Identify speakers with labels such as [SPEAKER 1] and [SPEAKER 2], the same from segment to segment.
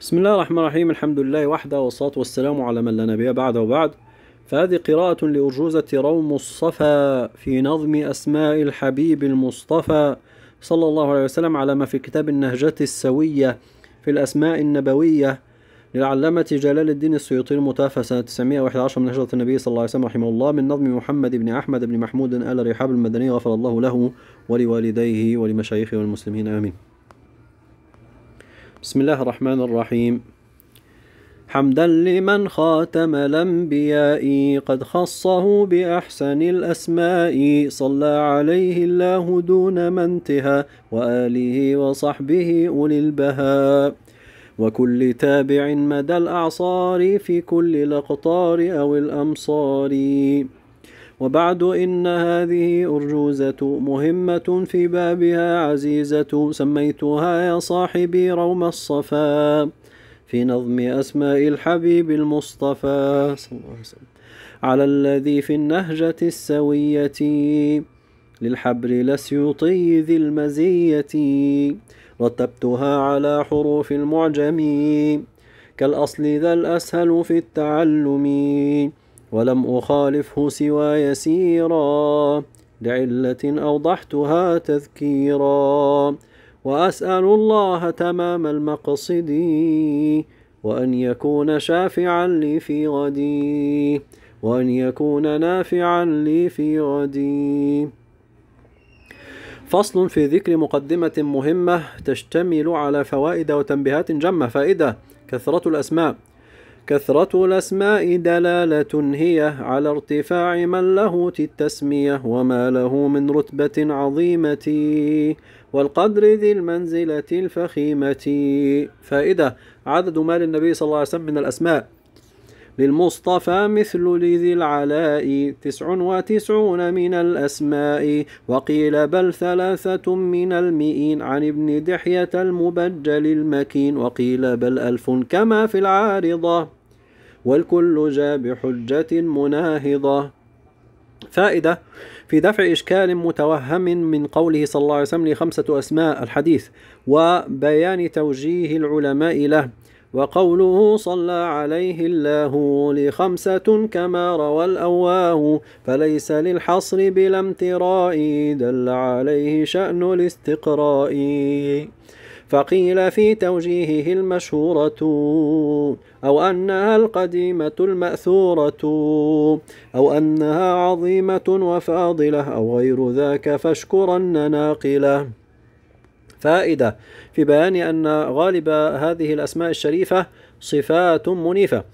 [SPEAKER 1] بسم الله الرحمن الرحيم الحمد لله وحده والصلاة والسلام على من لا نبي بعد وبعد فهذه قراءة لأرجوزة روم الصفا في نظم أسماء الحبيب المصطفى صلى الله عليه وسلم على ما في كتاب النهجة السوية في الأسماء النبوية للعلامة جلال الدين السيوطي المتوفى سنة 911 من هجرة النبي صلى الله عليه وسلم رحمه الله من نظم محمد بن أحمد بن محمود آل رحاب المدني غفر الله له ولوالديه ولمشايخه والمسلمين آمين بسم الله الرحمن الرحيم حمدا لمن خاتم الانبياء قد خصه باحسن الاسماء صلى عليه الله دون ما انتهى واله وصحبه اولي البهاء وكل تابع مدى الاعصار في كل الاقطار او الامصار وبعد إن هذه أرجوزة مهمة في بابها عزيزة سميتها يا صاحبي روم الصفا في نظم أسماء الحبيب المصطفى صلى الله عليه وسلم على الذي في النهجة السوية للحبر لسيطي ذي المزية رتبتها على حروف المعجم كالأصل ذا الأسهل في التعلم ولم أخالفه سوى يسيرا لعلة أوضحتها تذكيرا وأسأل الله تمام المقصد وأن يكون شافعا لي في غدي وأن يكون نافعا لي في غدي فصل في ذكر مقدمة مهمة تشتمل على فوائد وتنبيهات جمة فائدة كثرة الأسماء كثرة الأسماء دلالة هي على ارتفاع من له التسمية وما له من رتبة عظيمة والقدر ذي المنزلة الفخيمة فائدة عدد مال النبي صلى الله عليه وسلم من الأسماء للمصطفى مثل لذي العلاء تسع وتسعون من الأسماء وقيل بل ثلاثة من المئين عن ابن دحية المبجل المكين وقيل بل ألف كما في العارضة والكل جاء بحجة مناهضة فائدة في دفع إشكال متوهم من قوله صلى الله عليه وسلم لخمسة أسماء الحديث وبيان توجيه العلماء له وقوله صلى عليه الله لخمسة كما روى الأواه فليس للحصر بلا امتراء دل عليه شأن الاستقراء فقيل في توجيهه المشهورة أو أنها القديمة المأثورة أو أنها عظيمة وفاضلة أو غير ذاك فاشكرن ناقله فائدة في بيان أن غالب هذه الأسماء الشريفة صفات منيفة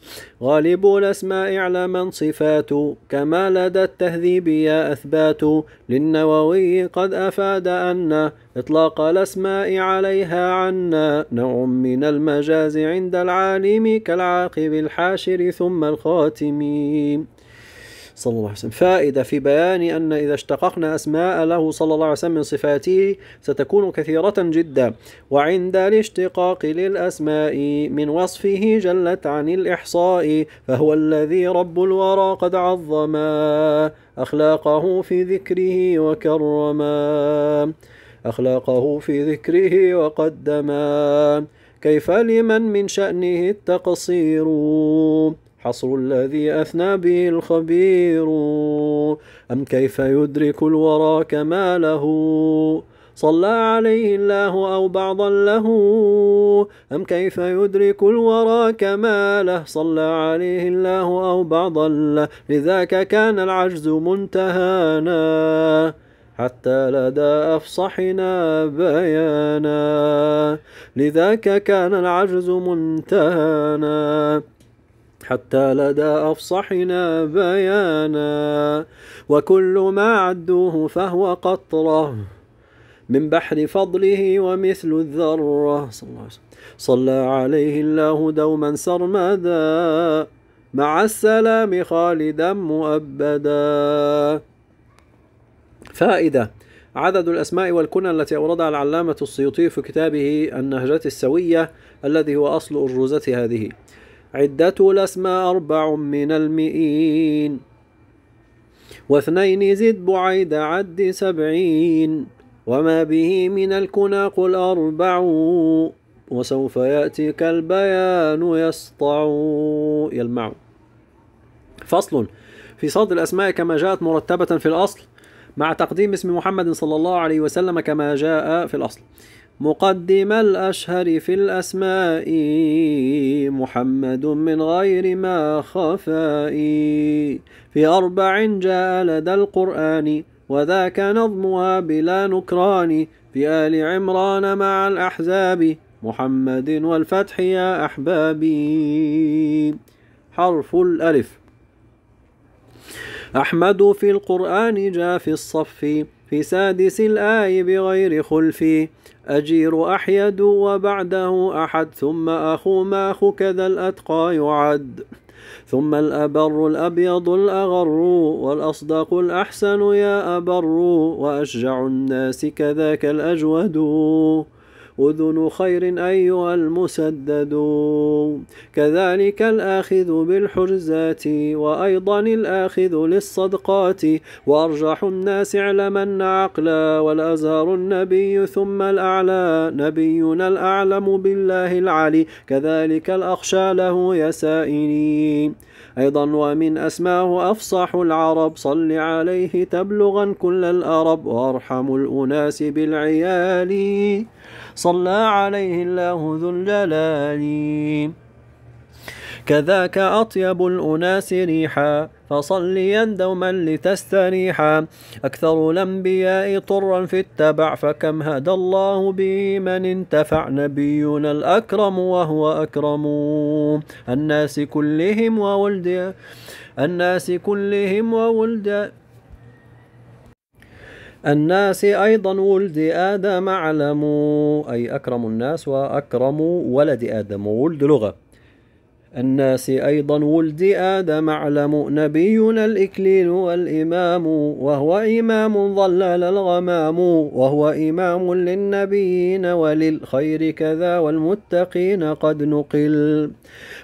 [SPEAKER 1] غالب الأسماء إعلاما صفات كما لدى يا أثبات للنووي قد أفاد أن إطلاق الأسماء عليها عنا نوع من المجاز عند العالم كالعاقب الحاشر ثم الخاتم صلى الله عليه وسلم فائدة في بيان أن إذا اشتققنا أسماء له صلى الله عليه وسلم من صفاته ستكون كثيرة جدا وعند الاشتقاق للأسماء من وصفه جلت عن الإحصاء فهو الذي رب الورى قد عظما أخلاقه في ذكره وكرما أخلاقه في ذكره وقدما كيف لمن من شأنه التقصير الحصر الذي أثنى به الخبير أم كيف يدرك الورى كماله صلى عليه الله أو بعضا له أم كيف يدرك الورى كماله صلى عليه الله أو بعضا له لذاك كان العجز منتهانا حتى لدى أفصحنا بيانا لذاك كان العجز منتهانا حتى لدى أفصحنا بيانا وكل ما عدوه فهو قطره من بحر فضله ومثل الذرة صلى الله عليه وسلم صلى عليه الله دوما سرمدا مع السلام خالدا مؤبدا فائدة عدد الأسماء والكنى التي أوردها العلامة السيوطي في كتابه النهجات السوية الذي هو أصل أرجوزة هذه عدة الأسماء أربع من المئين واثنين زد بعيد عد سبعين وما به من الكنى قل أربع وسوف يأتيك البيان يسطع يلمع فصل في صد الأسماء كما جاءت مرتبة في الأصل مع تقديم اسم محمد صلى الله عليه وسلم كما جاء في الأصل مقدم الأشهر في الأسماء محمد من غير ما خفاء في أربع جاء لدى القرآن وذاك نظمها بلا نكران في آل عمران مع الأحزاب محمد والفتح يا أحبابي حرف الألف أحمد في القرآن جاء في الصف في سادس الآي بغير خلفي أجير أحيد وبعده أحد ثم أخو ماخ كذا الأتقى يعد ثم الأبر الأبيض الأغر والأصدق الأحسن يا أبر وأشجع الناس كذاك الأجود أذن خير أيها المسدد كذلك الآخذ بالحرزات وأيضا الآخذ للصدقات وأرجح الناس علما عقلا والأزهر النبي ثم الأعلى نبينا الأعلم بالله العلي كذلك الأخشى له يسائني أيضا ومن أسماه أفصح العرب صل عليه تبلغا كل الأرب وأرحم الأناس بالعيال صلى عليه الله ذو الجلال كذاك أطيب الأناس ريحا فصليا دوما لتستريحا أكثر الأنبياء طرا في التبع فكم هدى الله به من انتفع نبينا الأكرم وهو أكرم الناس كلهم وولد الناس كلهم وولد الناس أيضا ولد آدم أعلم أي أكرم الناس وأكرم ولد آدم وولد لغة الناس أيضا ولد آدم أعلم نبينا الإكليل والإمام وهو إمام ظلل الغمام وهو إمام للنبيين وللخير كذا والمتقين قد نقل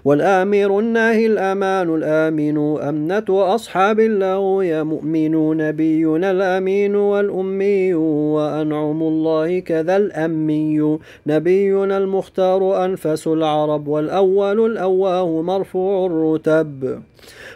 [SPEAKER 1] والآمر الناهي الأمان الآمن أمنة أصحاب الله يا مؤمن نبينا الأمين والأمي وأنعم الله كذا الأمي نبينا المختار أنفس العرب والأول الأول الله مرفوع الرتب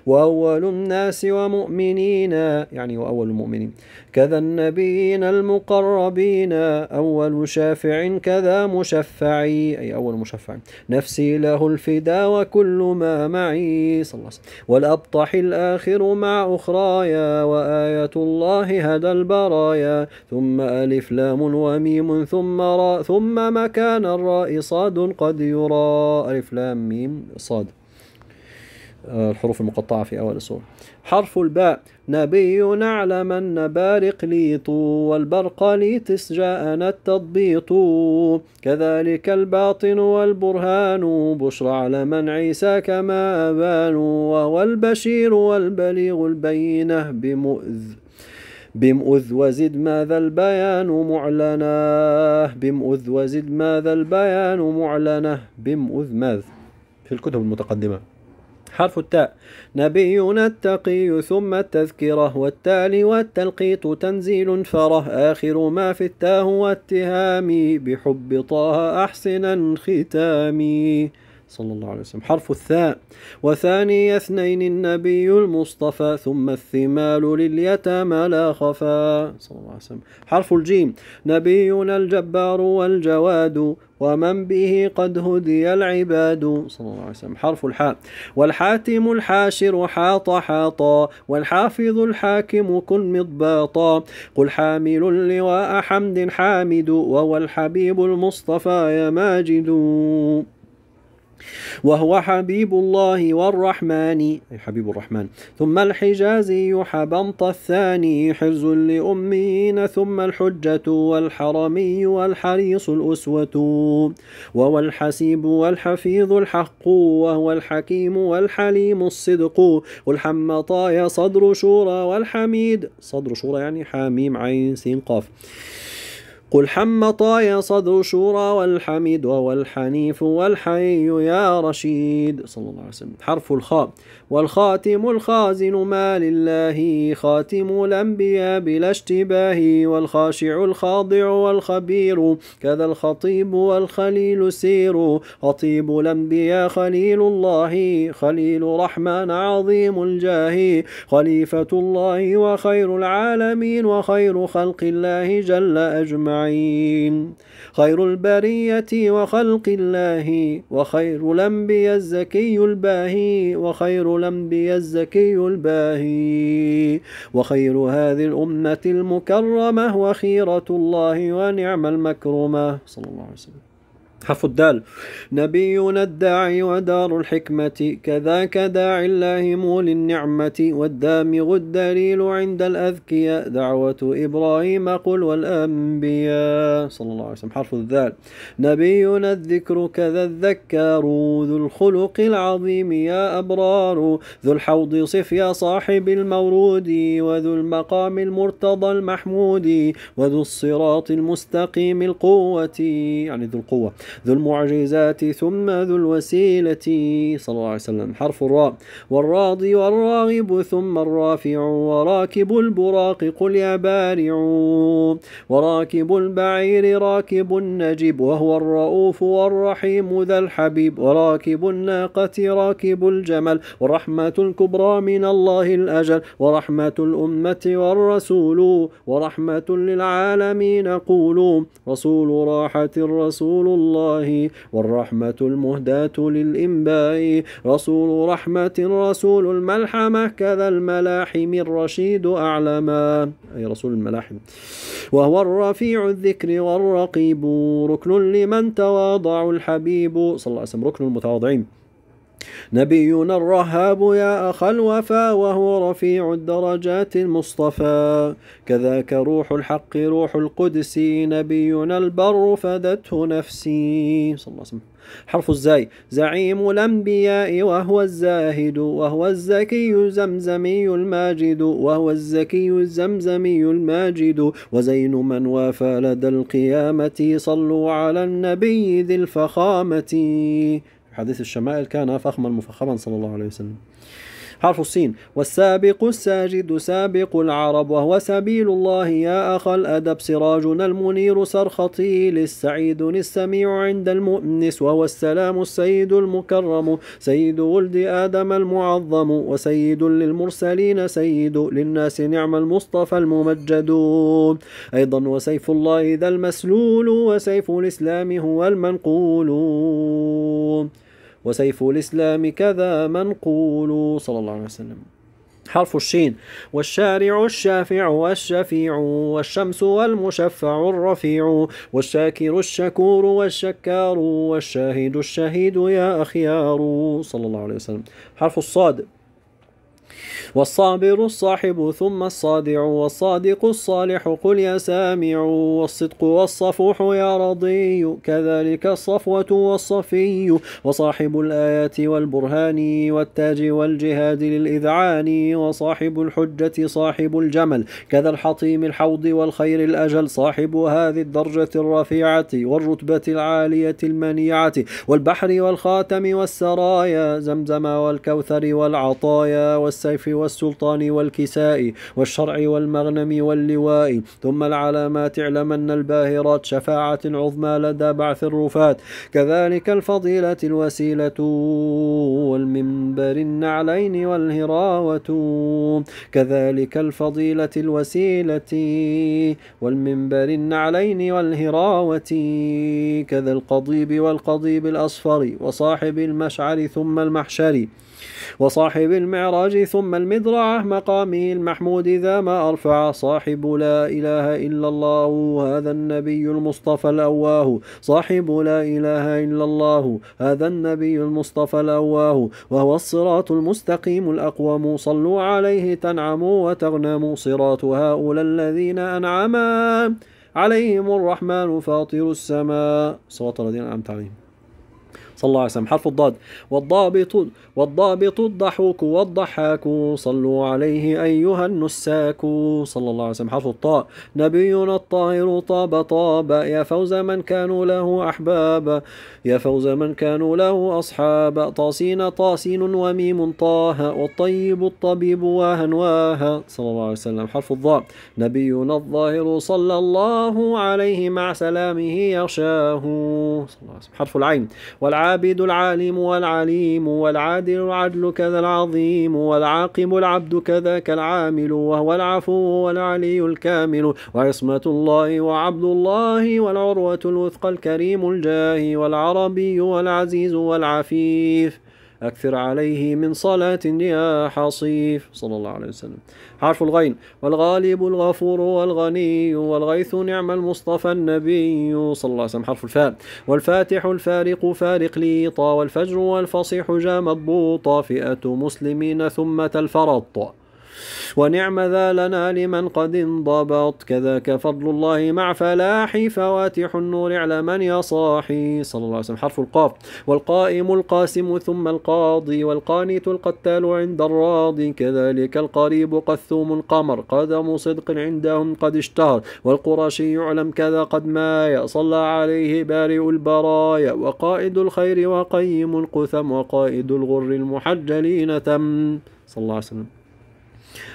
[SPEAKER 1] وأول الناس ومؤمنين يعني وأول المؤمنين كذا النبيين المقربين أول شافع كذا مشفعي أي أول مشفع نفسي له الفدا وكل ما معي صلى الله عليه وسلم والأبطح الآخر مع أخرايا وآية الله هدى البرايا ثم ألف لام وميم ثم راء ثم مكان الراء صاد قد يرى ألف لام ميم صاد الصاد آه، الحروف المقطعة في أول السورة حرف الباء نبي نعلم بارق ليط والبرق جاءنا التضبيط كذلك الباطن والبرهان بشرى على من عيسى كما أبان وهو البشير والبليغ البينة بمؤذ بمؤذ وزد ماذا البيان معلنه بمؤذ وزد ماذا البيان معلنه بمؤذ ماذا في الكتب المتقدمة حرف التاء نبينا التقي ثم التذكرة والتالي والتلقيط تنزيل فره آخر ما في التاه اتهامي بحب طه أحسن ختامي صلى الله عليه وسلم حرف الثاء وثاني اثنين النبي المصطفى ثم الثمال لليتامى لا خفا صلى الله عليه وسلم حرف الجيم نبينا الجبار والجواد ومن به قد هدي العباد صلى الله عليه وسلم حرف الحاء والحاتم الحاشر حاط حاطا والحافظ الحاكم كن مضباطا قل حامل لواء حمد حامد وهو الحبيب المصطفى يا ماجد وهو حبيب الله والرحمن أي حبيب الرحمن ثم الحجازي حبنط الثاني حرز لأمين ثم الحجة والحرمي والحريص الأسوة وهو الحسيب والحفيظ الحق وهو الحكيم والحليم الصدق والحمطايا صدر شورى والحميد صدر شورى يعني حميم عين سين قاف قل حم طايا صدر شورى والحميد والحنيف والحي يا رشيد صلى الله عليه وسلم حرف الخاء والخاتم الخازن ما لله خاتم الأنبياء بلا اشتباه والخاشع الخاضع والخبير كذا الخطيب والخليل سير خطيب الأنبياء خليل الله خليل رحمن عظيم الجاه خليفة الله وخير العالمين وخير خلق الله جل أجمع أجمعين خير البرية وخلق الله وخير الأنبياء الزكي الباهي وخير الأنبياء الزكي الباهي وخير هذه الأمة المكرمة وخيرة الله ونعم المكرمة صلى الله عليه وسلم حرف الدال نبينا الداعي ودار الحكمة كذاك داعي الله مول النعمة والدامغ الدليل عند الأذكياء دعوة إبراهيم قل والأنبياء صلى الله عليه وسلم حرف الذال نبينا الذكر كذا الذكار ذو الخلق العظيم يا أبرار ذو الحوض صف يا صاحب المورود وذو المقام المرتضى المحمود وذو الصراط المستقيم القوة يعني ذو القوة ذو المعجزات ثم ذو الوسيلة صلى الله عليه وسلم حرف الراء والراضي والراغب ثم الرافع وراكب البراق قل يا بارع وراكب البعير راكب النجيب وهو الرؤوف والرحيم ذا الحبيب وراكب الناقة راكب الجمل والرحمة الكبرى من الله الأجل ورحمة الأمة والرسول ورحمة للعالمين قولوا رسول راحة الرسول الله الله والرحمة المهداة للإنباء رسول رحمة رسول الملحمة كذا الملاحم الرشيد أعلما أي رسول الملاحم وهو الرفيع الذكر والرقيب ركن لمن تواضع الحبيب صلى الله عليه وسلم ركن المتواضعين نبينا الرهاب يا أخ الوفا وهو رفيع الدرجات المصطفى كذاك روح الحق روح القدس نبينا البر فدته نفسي صلى الله عليه وسلم حرف الزاي زعيم الأنبياء وهو الزاهد وهو الزكي الزمزمي الماجد وهو الزكي الزمزمي الماجد وزين من وافى لدى القيامة صلوا على النبي ذي الفخامة حديث الشمائل كان فخما مفخما صلى الله عليه وسلم حرف السين والسابق الساجد سابق العرب وهو سبيل الله يا أخ الأدب سراجنا المنير سرختي للسعيد السميع عند المؤنس وهو السلام السيد المكرم سيد ولد آدم المعظم وسيد للمرسلين سيد للناس نعم المصطفى الممجد أيضا وسيف الله ذا المسلول وسيف الإسلام هو المنقول وسيف الإسلام كذا منقول صلى الله عليه وسلم حرف الشين والشارع الشافع والشفيع والشمس والمشفع الرفيع والشاكر الشكور والشكار والشاهد الشهيد يا أخيار صلى الله عليه وسلم حرف الصاد والصابر الصاحب ثم الصادع والصادق الصالح قل يا سامع والصدق والصفوح يا رضي كذلك الصفوة والصفي وصاحب الآيات والبرهان والتاج والجهاد للإذعان وصاحب الحجة صاحب الجمل كذا الحطيم الحوض والخير الأجل صاحب هذه الدرجة الرفيعة والرتبة العالية المنيعة والبحر والخاتم والسرايا زمزم والكوثر والعطايا والسيف والسلطان والكساء والشرع والمغنم واللواء ثم العلامات اعلمن الباهرات شفاعة عظمى لدى بعث الرفات كذلك الفضيلة الوسيلة والمنبر النعلين والهراوة كذلك الفضيلة الوسيلة والمنبر النعلين والهراوة كذا القضيب والقضيب الأصفر وصاحب المشعر ثم المحشر وصاحب المعراج ثم المذرعة مقامه المحمود ذا ما أرفع صاحب لا إله إلا الله هذا النبي المصطفى الأواه صاحب لا إله إلا الله هذا النبي المصطفى الأواه وهو الصراط المستقيم الأقوم صلوا عليه تنعموا وتغنموا صراط هؤلاء الذين أنعما عليهم الرحمن فاطر السماء صراط الذين أنعمت عليهم صلى الله عليه وسلم حرف الضاد والضابط والضابط الضحوك والضحاك صلوا عليه أيها النساك صلى الله عليه وسلم حرف الطاء نبينا الطاهر طاب طاب يا فوز من كانوا له أحباب يا فوز من كانوا له أصحاب طاسين طاسين وميم طه والطيب الطبيب واهن واه صلى الله عليه وسلم حرف الضاء نبينا الظاهر صلى الله عليه مع سلامه يغشاه صلى الله عليه وسلم حرف العين والعين العابد العالم والعليم والعادل العدل كذا العظيم والعاقم العبد كذاك العامل وهو العفو والعلي الكامل وعصمة الله وعبد الله والعروة الوثقى الكريم الجاه والعربي والعزيز والعفيف أكثر عليه من صلاة يا حصيف صلى الله عليه وسلم حرف الغين والغالب الغفور والغني والغيث نعم المصطفى النبي صلى الله عليه وسلم حرف الفاء والفاتح الفارق فارق ليطا والفجر والفصيح جام الضوطا فئة مسلمين ثم الفرط ونعم ذا لنا لمن قد انضبط كذاك فضل الله مع فلاح فواتح النور على من يصاحي صلى الله عليه وسلم حرف القاف والقائم القاسم ثم القاضي والقانت القتال عند الراضي كذلك القريب قثوم القمر قدم صدق عندهم قد اشتهر والقرشي يعلم كذا قد مايا صلى عليه بارئ البرايا وقائد الخير وقيم القثم وقائد الغر المحجلين تم صلى الله عليه وسلم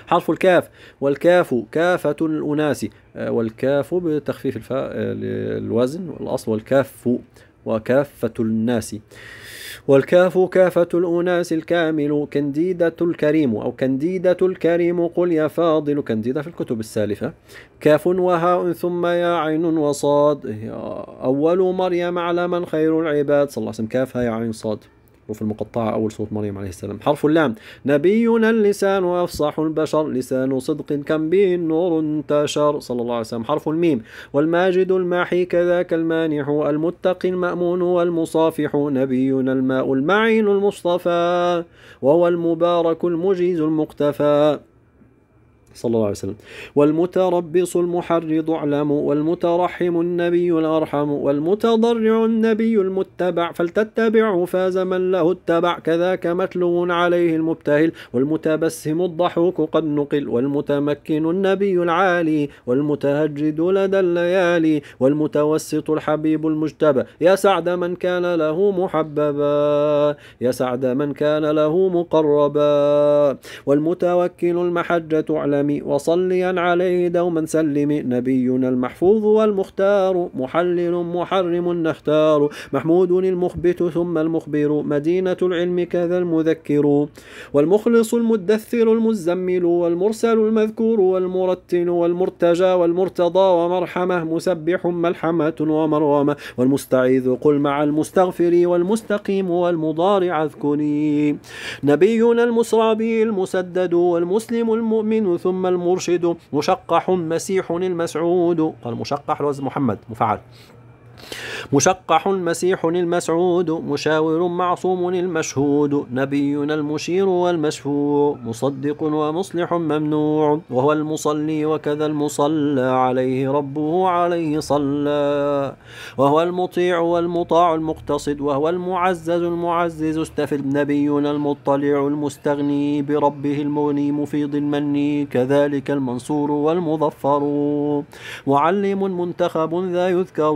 [SPEAKER 1] حرف الكاف والكاف كافة الأناس آه، والكاف بتخفيف الفاء آه، للوزن والأصل والكاف وكافة الناس والكاف كافة الأناس الكامل كنديدة الكريم أو كنديدة الكريم قل يا فاضل كنديدة في الكتب السالفة كاف وهاء ثم يا عين وصاد أول مريم على من خير العباد صلى الله عليه وسلم كاف يا عين صاد حرف المقطعة أول صوت مريم عليه السلام حرف اللام نبينا اللسان أفصح البشر لسان صدق كم به النور انتشر صلى الله عليه وسلم حرف الميم والماجد الماحي كذاك المانح المتقي المأمون والمصافح نبينا الماء المعين المصطفى وهو المبارك المجيز المقتفى صلى الله عليه وسلم والمتربص المحرض اعلم والمترحم النبي الأرحم والمتضرع النبي المتبع فلتتبعه فاز من له اتبع كذاك متلو عليه المبتهل والمتبسم الضحوك قد نقل والمتمكن النبي العالي والمتهجد لدى الليالي والمتوسط الحبيب المجتبى يا سعد من كان له محببا يا سعد من كان له مقربا والمتوكل المحجة اعلم الإمام وصليا عليه دوما سلم نبينا المحفوظ والمختار محلل محرم نختار محمود المخبت ثم المخبر مدينة العلم كذا المذكر والمخلص المدثر المزمل والمرسل المذكور والمرتل والمرتجى والمرتضى ومرحمة مسبح ملحمة ومرغمة والمستعيذ قل مع المستغفر والمستقيم والمضارع اذكري نبينا المسرابي المسدد والمسلم المؤمن ثم ثم المرشد مشقح مسيح المسعود قال مشقح لوز محمد مفعل مشقح المسيح المسعود مشاور معصوم المشهود نبينا المشير والمشفوع مصدق ومصلح ممنوع وهو المصلي وكذا المصلى عليه ربه عليه صلى وهو المطيع والمطاع المقتصد وهو المعزز المعزز استفد نبينا المطلع المستغني بربه المغني مفيض المني كذلك المنصور والمظفر معلم منتخب ذا يذكر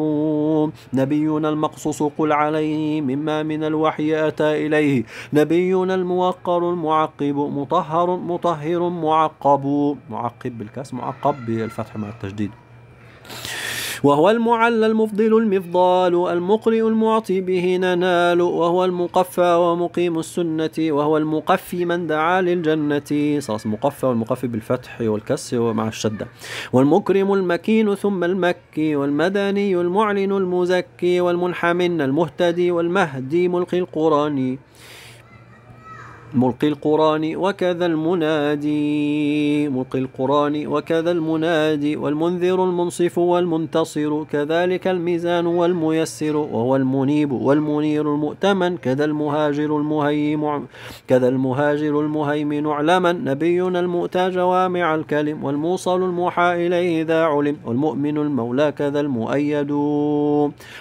[SPEAKER 1] نبينا المقصوص قل عليه مما من الوحي أتى إليه نبينا الموقر المعقب مطهر مطهر معقب معقب بالكاس معقب بالفتح مع التجديد وهو المعلى المفضل المفضال المقرئ المعطي به ننال وهو المقفى ومقيم السنة وهو المقفي من دعا للجنة صلاص مقفى والمقفي بالفتح والكس ومع الشدة والمكرم المكين ثم المكي والمدني المعلن المزكي والمنحمن المهتدي والمهدي ملقي القرآن ملقي القرآن وكذا المنادي ملقي القرآن وكذا المنادي والمنذر المنصف والمنتصر كذلك الميزان والميسر وهو المنيب والمنير المؤتمن كذا المهاجر المهيم كذا المهاجر المهيمن علما نبينا المؤتى جوامع الكلم والموصل الموحى إليه إذا علم والمؤمن المولى كذا المؤيد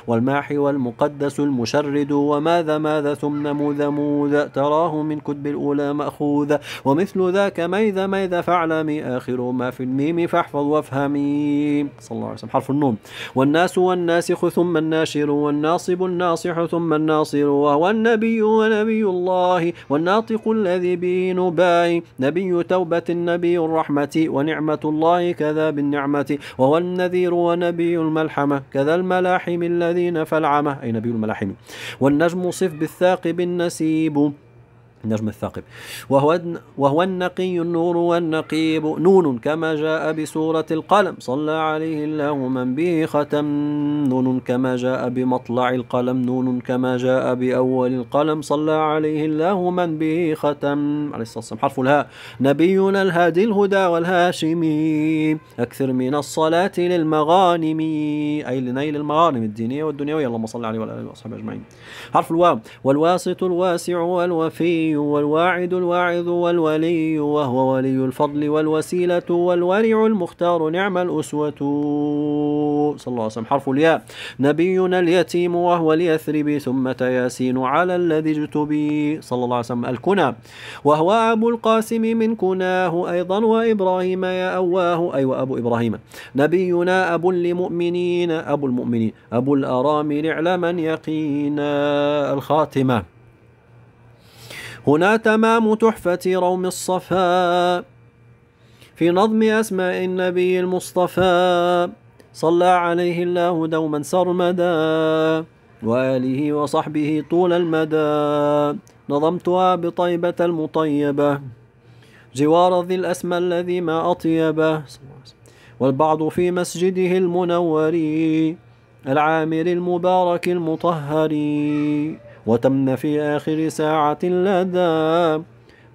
[SPEAKER 1] والماحي والمقدس المشرد وماذا ماذا ثم ذمود تراه من كد بالأولى مأخوذة ومثل ذاك ميذا ميذا فاعلمي آخر ما في الميم فاحفظ وافهمي صلى الله عليه وسلم حرف النون والناس والناسخ ثم الناشر والناصب الناصح ثم الناصر وهو النبي ونبي الله والناطق الذي به نباي نبي توبة نبي الرحمة ونعمة الله كذا بالنعمة وهو النذير ونبي الملحمة كذا الملاحم الذين فلعمة أي نبي الملاحم والنجم صف بالثاقب النسيب النجم الثاقب وهو وهو النقي النور والنقيب نون كما جاء بسورة القلم صلى عليه الله من به ختم نون كما جاء بمطلع القلم نون كما جاء بأول القلم صلى عليه الله من به ختم عليه الصلاة والسلام حرف الهاء نبينا الهادي الهدى والهاشمي أكثر من الصلاة للمغانم أي لنيل المغانم الدينية والدنيوية اللهم صل عليه وعلى آله وأصحابه أجمعين حرف الواو والواسط الواسع والوفي والواعد الواعظ والولي وهو ولي الفضل والوسيلة والورع المختار نعم الأسوة صلى الله عليه وسلم حرف الياء نبينا اليتيم وهو ليثرب ثم ياسين على الذي اجتبي صلى الله عليه وسلم الكنى وهو أبو القاسم من كناه أيضا وإبراهيم يا أواه أي أيوة، وأبو إبراهيم نبينا أبو لمؤمنين أبو المؤمنين أبو الأرامل علما يقينا الخاتمة هنا تمام تحفة روم الصفاء في نظم أسماء النبي المصطفى صلى عليه الله دوما سرمدا وآله وصحبه طول المدى نظمتها بطيبة المطيبة جوار ذي الأسمى الذي ما أطيبه والبعض في مسجده المنور العامر المبارك المطهر وتمنى في آخر ساعة لدى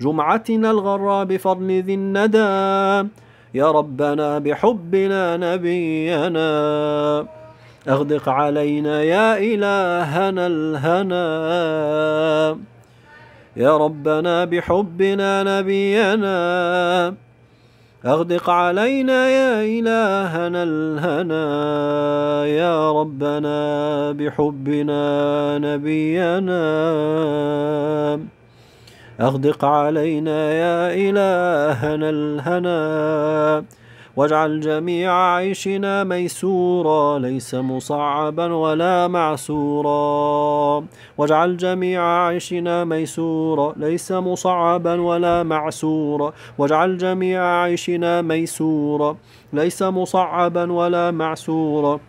[SPEAKER 1] جمعتنا الغرى بفضل ذي الندى يا ربنا بحبنا نبينا أغدق علينا يا إلهنا الهنا يا ربنا بحبنا نبينا أغدق علينا يا إلهنا الهنا يا ربنا بحبنا نبينا أغدق علينا يا إلهنا الهنا واجعل جميع عيشنا ميسورا ليس مصعبا ولا معسورا واجعل جميع عيشنا ميسورا ليس مصعبا ولا معسورا واجعل جميع عيشنا ميسورا ليس مصعبا ولا معسورا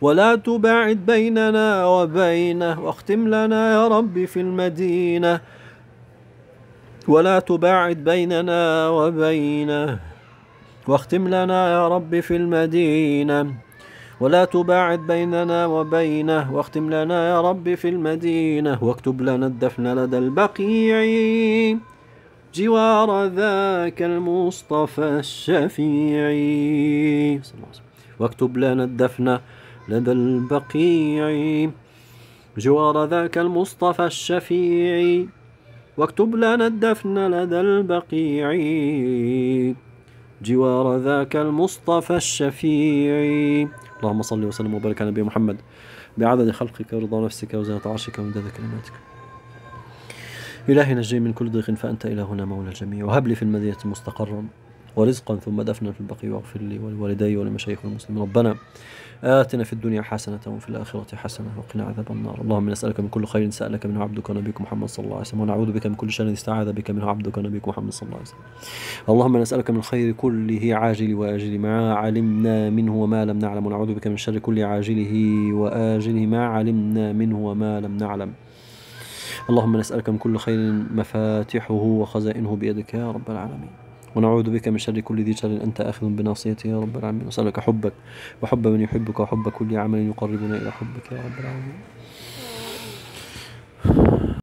[SPEAKER 1] ولا تباعد بيننا وبينه واختم لنا يا رب في المدينة ولا تباعد بيننا وبينه واختم لنا يا رب في المدينة ولا تباعد بيننا وبينه واختم لنا يا رب في المدينة واكتب لنا الدفن لدى البقيع جوار ذاك المصطفى الشفيع واكتب لنا الدفن لدى البقيع جوار ذاك المصطفى الشفيع واكتب لنا الدفن لدى البقيع جوار ذاك المصطفى الشفيع اللهم صل وسلم وبارك على نبينا محمد بعدد خلقك ورضا نفسك وزنة عرشك ومداد كلماتك إلهي نجي من كل ضيق فأنت إلهنا مولى الجميع وهب لي في المدينة مستقرا ورزقا ثم دفنا في البقيع واغفر لي ولوالدي ولمشايخ المسلمين ربنا آتنا في الدنيا حسنة وفي الآخرة حسنة وقنا عذاب النار اللهم نسألك من كل خير سألك منه عبدك نبيك محمد صلى الله عليه وسلم ونعوذ بك من كل شر استعاذ بك منه عبدك نبيك محمد صلى الله عليه وسلم اللهم نسألك من خير كله عاجل وآجل ما علمنا منه وما لم نعلم ونعوذ بك من شر كل عاجله وآجله ما علمنا منه وما لم نعلم اللهم نسألك من كل خير مفاتحه وخزائنه بيدك يا رب العالمين ونعوذ بك من شر كل ذي شر أنت آخذ بناصيته يا رب العالمين نسألك حبك وحب من يحبك وحب كل عمل يقربنا إلى حبك يا رب العالمين